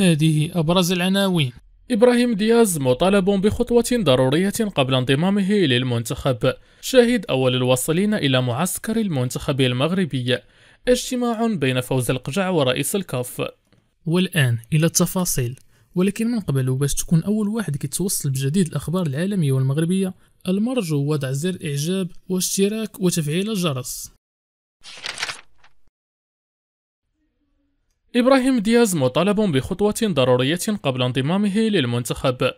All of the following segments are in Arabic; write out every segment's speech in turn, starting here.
هذه أبرز العناوين إبراهيم دياز مطالب بخطوة ضرورية قبل انضمامه للمنتخب شاهد أول الواصلين إلى معسكر المنتخب المغربي اجتماع بين فوز القجع ورئيس الكاف والآن إلى التفاصيل ولكن من قبل باش تكون أول واحد كيتوصل بجديد الأخبار العالمية والمغربية المرجو وضع زر إعجاب واشتراك وتفعيل الجرس إبراهيم دياز مطالب بخطوة ضرورية قبل انضمامه للمنتخب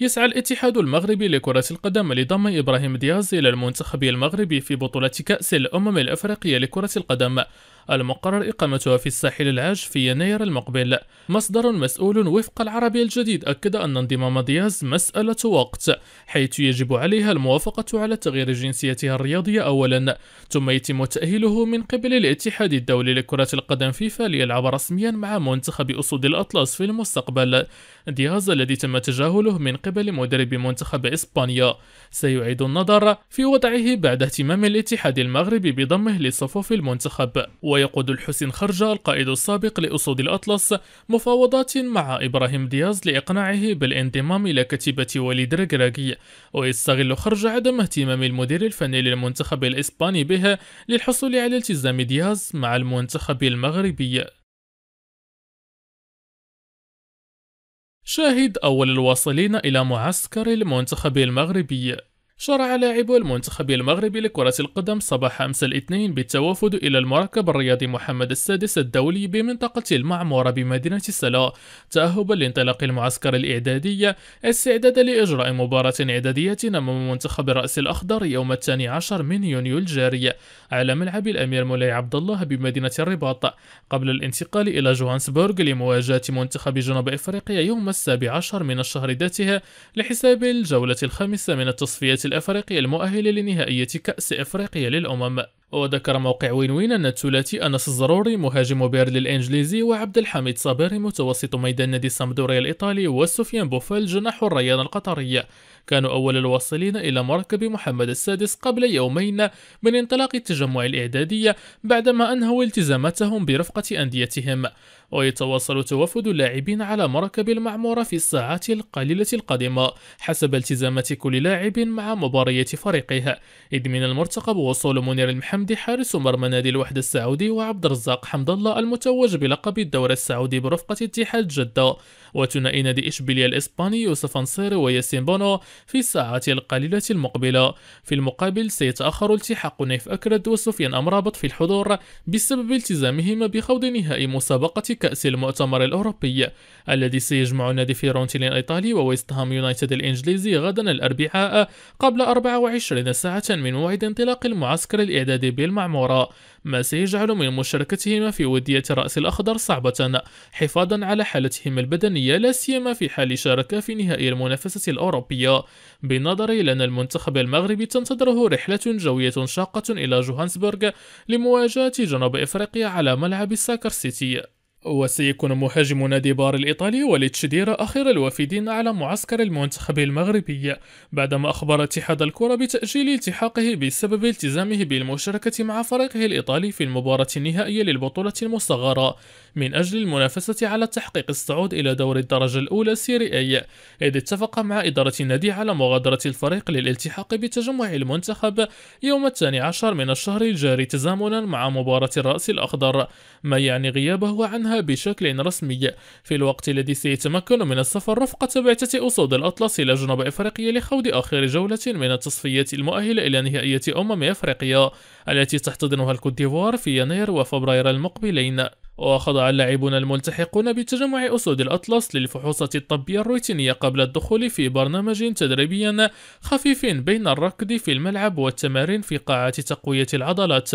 يسعى الاتحاد المغربي لكرة القدم لضم إبراهيم دياز إلى المنتخب المغربي في بطولة كأس الأمم الأفريقية لكرة القدم المقرر إقامتها في الساحل العاج في يناير المقبل مصدر مسؤول وفق العربية الجديد أكد أن انضمام دياز مسألة وقت حيث يجب عليها الموافقة على تغيير جنسيتها الرياضية أولا ثم يتم تأهيله من قبل الاتحاد الدولي لكرة القدم فيفا ليلعب رسميا مع منتخب أسود الأطلس في المستقبل دياز الذي تم تجاهله من قبل مدرب منتخب إسبانيا سيعيد النظر في وضعه بعد اهتمام الاتحاد المغربي بضمه لصفوف المنتخب و ويقود الحسين خرجة القائد السابق لأسود الأطلس مفاوضات مع إبراهيم دياز لإقناعه بالانضمام إلى كتيبة وليد رجراجي ويستغل خرجة عدم اهتمام المدير الفني للمنتخب الإسباني به للحصول على التزام دياز مع المنتخب المغربي شاهد أول الواصلين إلى معسكر المنتخب المغربي شرع لاعب المنتخب المغربي لكرة القدم صباح أمس الاثنين بالتوافد إلى المركب الرياضي محمد السادس الدولي بمنطقة المعمورة بمدينة السلا تأهبا لانطلاق المعسكر الإعدادي استعدادا لإجراء مباراة إعدادية أمام منتخب الرأس الأخضر يوم الثاني عشر من يونيو الجاري على ملعب الأمير مولاي عبد الله بمدينة الرباط قبل الانتقال إلى جوهانسبورغ لمواجهة منتخب جنوب إفريقيا يوم السابع عشر من الشهر ذاته لحساب الجولة الخامسة من التصفيات الأفريقي المؤهل لنهائية كأس أفريقيا للأمم وذكر موقع وين وين أن الثلاثي أنس الزروري مهاجم بيرلي الإنجليزي وعبد الحميد صابري متوسط ميدان نادي سامدوريا الإيطالي وسفيان بوفال جناح الريان القطري كانوا أول الواصلين إلى مركب محمد السادس قبل يومين من انطلاق التجمع الإعدادي بعدما أنهوا التزاماتهم برفقة أنديتهم ويتواصل توافد اللاعبين على مركب المعمورة في الساعات القليلة القادمة حسب التزامات كل لاعب مع مباريات فريقه إذ من المرتقب وصول منير المحمد حمدي حارس مرمى نادي الوحدة السعودي وعبد الرزاق حمد الله المتوج بلقب الدوري السعودي برفقة اتحاد جدة وثنائي نادي إشبيلية الإسباني يوسف أنصيري وياسين بونو في الساعات القليلة المقبلة في المقابل سيتأخر التحاق نيف أكرد وسفيان أمرابط في الحضور بسبب التزامهما بخوض نهائي مسابقة كأس المؤتمر الأوروبي الذي سيجمع نادي فيرونتينا الإيطالي وويست هام يونايتد الإنجليزي غدا الأربعاء قبل 24 ساعة من موعد انطلاق المعسكر الإعدادي بالمعمورة ما سيجعل من مشاركتهما في ودية رأس الأخضر صعبة حفاظا على حالتهم البدنية لا سيما في حال شاركا في نهائي المنافسة الأوروبية بالنظر إلى أن المنتخب المغربي تنتظره رحلة جوية شاقة إلى جوهانسبرغ لمواجهة جنوب إفريقيا على ملعب الساكر سيتي وسيكون مهاجم نادي بار الإيطالي وليتشديرا آخر الوافدين على معسكر المنتخب المغربي بعدما أخبر اتحاد الكرة بتأجيل التحاقه بسبب التزامه بالمشاركة مع فريقه الإيطالي في المباراة النهائية للبطولة المصغرة من أجل المنافسة على تحقيق الصعود إلى دور الدرجة الأولى سيري أي إذ اتفق مع إدارة النادي على مغادرة الفريق للالتحاق بتجمع المنتخب يوم الثاني عشر من الشهر الجاري تزامنا مع مباراة الرأس الأخضر ما يعني غيابه عنها عنها بشكل رسمي في الوقت الذي سيتمكن من السفر رفقة بعثة أسود الأطلس إلى جنوب أفريقيا لخوض آخر جولة من التصفيات المؤهلة إلى نهائية أمم أفريقيا التي تحتضنها الكوت ديفوار في يناير وفبراير المقبلين وخضع اللاعبون الملتحقون بتجمع أسود الأطلس للفحوصات الطبية الروتينية قبل الدخول في برنامج تدريبي خفيف بين الركض في الملعب والتمارين في قاعة تقوية العضلات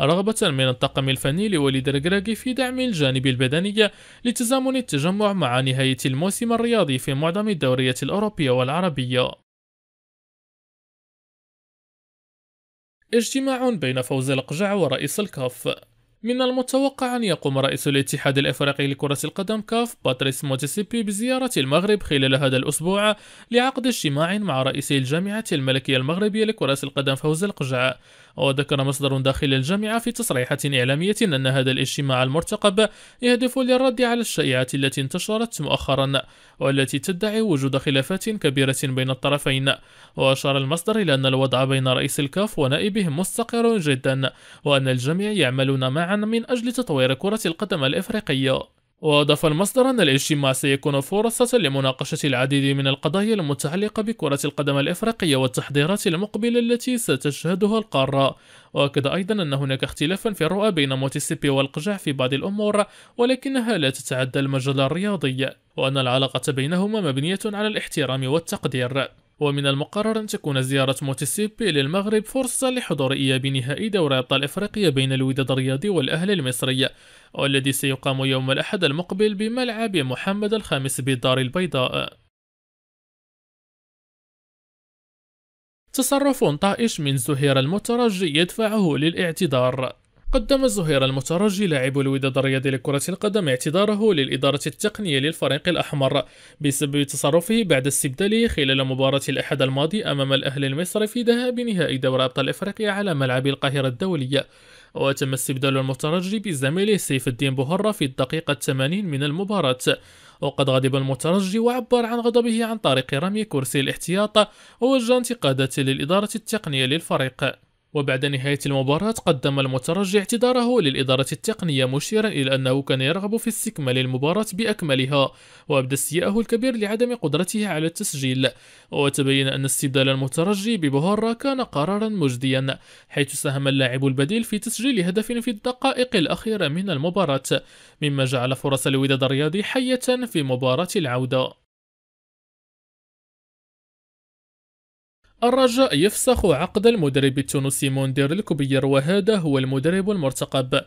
رغبة من الطاقم الفني لوليد الكراكي في دعم الجانب البدني لتزامن التجمع مع نهاية الموسم الرياضي في معظم الدوريات الأوروبية والعربية اجتماع بين فوز الأقجع ورئيس الكاف من المتوقع أن يقوم رئيس الاتحاد الإفريقي لكرة القدم كاف باتريس موتسيبي بزيارة المغرب خلال هذا الأسبوع لعقد اجتماع مع رئيس الجامعة الملكية المغربية لكرة القدم فوز القجع وذكر مصدر داخل الجامعة في تصريحة إعلامية أن هذا الاجتماع المرتقب يهدف للرد على الشائعات التي انتشرت مؤخرا والتي تدعي وجود خلافات كبيرة بين الطرفين وأشار المصدر إلى أن الوضع بين رئيس الكاف ونائبه مستقر جدا وأن الجميع يعملون معا من أجل تطوير كرة القدم الإفريقية وأضاف المصدر أن الاجتماع سيكون فرصة لمناقشة العديد من القضايا المتعلقة بكرة القدم الإفريقية والتحضيرات المقبلة التي ستشهدها القارة وأكد أيضا أن هناك اختلافا في الرؤى بين موتيسيبي والقجع في بعض الأمور ولكنها لا تتعدى المجال الرياضي وأن العلاقة بينهما مبنية على الاحترام والتقدير ومن المقرر أن تكون زيارة موتسيبي للمغرب فرصة لحضور إياب نهائي دوري أبطال إفريقيا بين الوداد الرياضي والأهلي المصري والذي سيقام يوم الأحد المقبل بملعب محمد الخامس بالدار البيضاء تصرف طائش من زهير المترجي يدفعه للاعتذار قدم الزهير المترجي لاعب الوداد الرياضي لكرة القدم اعتذاره للإدارة التقنية للفريق الأحمر بسبب تصرفه بعد استبداله خلال مباراة الأحد الماضي أمام الأهلي المصري في ذهاب نهائي دوري أبطال إفريقيا على ملعب القاهرة الدولية وتم استبدال المترجي بزميله سيف الدين بوهرة في الدقيقة 80 من المباراة وقد غضب المترجي وعبر عن غضبه عن طريق رمي كرسي الاحتياط ووجه انتقادات للإدارة التقنية للفريق وبعد نهاية المباراة قدم المترجي اعتذاره للإدارة التقنية مشيرا إلى أنه كان يرغب في استكمال المباراة بأكملها وأبدى استيائه الكبير لعدم قدرته على التسجيل وتبين أن استبدال المترجي ببهارة كان قرارا مجديا حيث ساهم اللاعب البديل في تسجيل هدف في الدقائق الأخيرة من المباراة مما جعل فرص الوداد الرياضي حية في مباراة العودة الرجاء يفسخ عقد المدرب التونسي موندير الكبير وهذا هو المدرب المرتقب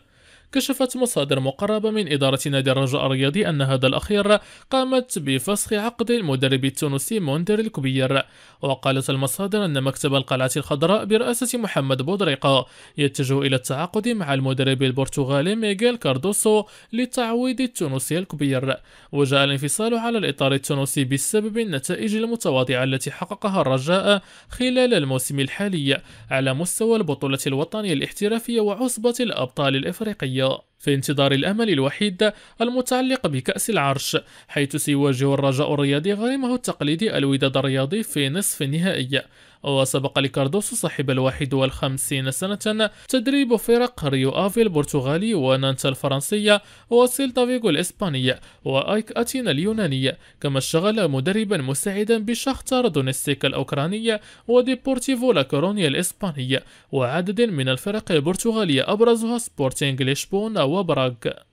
كشفت مصادر مقربة من إدارة نادي الرجاء الرياضي أن هذا الأخير قامت بفسخ عقد المدرب التونسي موندر الكبير وقالت المصادر أن مكتب القلعة الخضراء برئاسة محمد بودريقة يتجه إلى التعاقد مع المدرب البرتغالي ميغيل كاردوسو للتعويض التونسي الكبير وجاء الانفصال على الإطار التونسي بسبب النتائج المتواضعة التي حققها الرجاء خلال الموسم الحالي على مستوى البطولة الوطنية الاحترافية وعصبة الأبطال الإفريقية you'll في انتظار الأمل الوحيد المتعلق بكأس العرش حيث سيواجه الرجاء الرياضي غريمه التقليدي الوداد الرياضي في نصف النهائي وسبق لكاردوس صاحب الواحد والخمسين سنة تدريب فرق ريو آفي البرتغالي ونانتا الفرنسية وسيلتا فيغو الإسبانية وآيك أتينا اليونانية كما اشتغل مدربا مساعدا بشختار دونستيك الأوكرانية وديبورتيفو لاكورونيا الإسبانية وعدد من الفرق البرتغالية أبرزها سبورتينغ ليشبون وبرق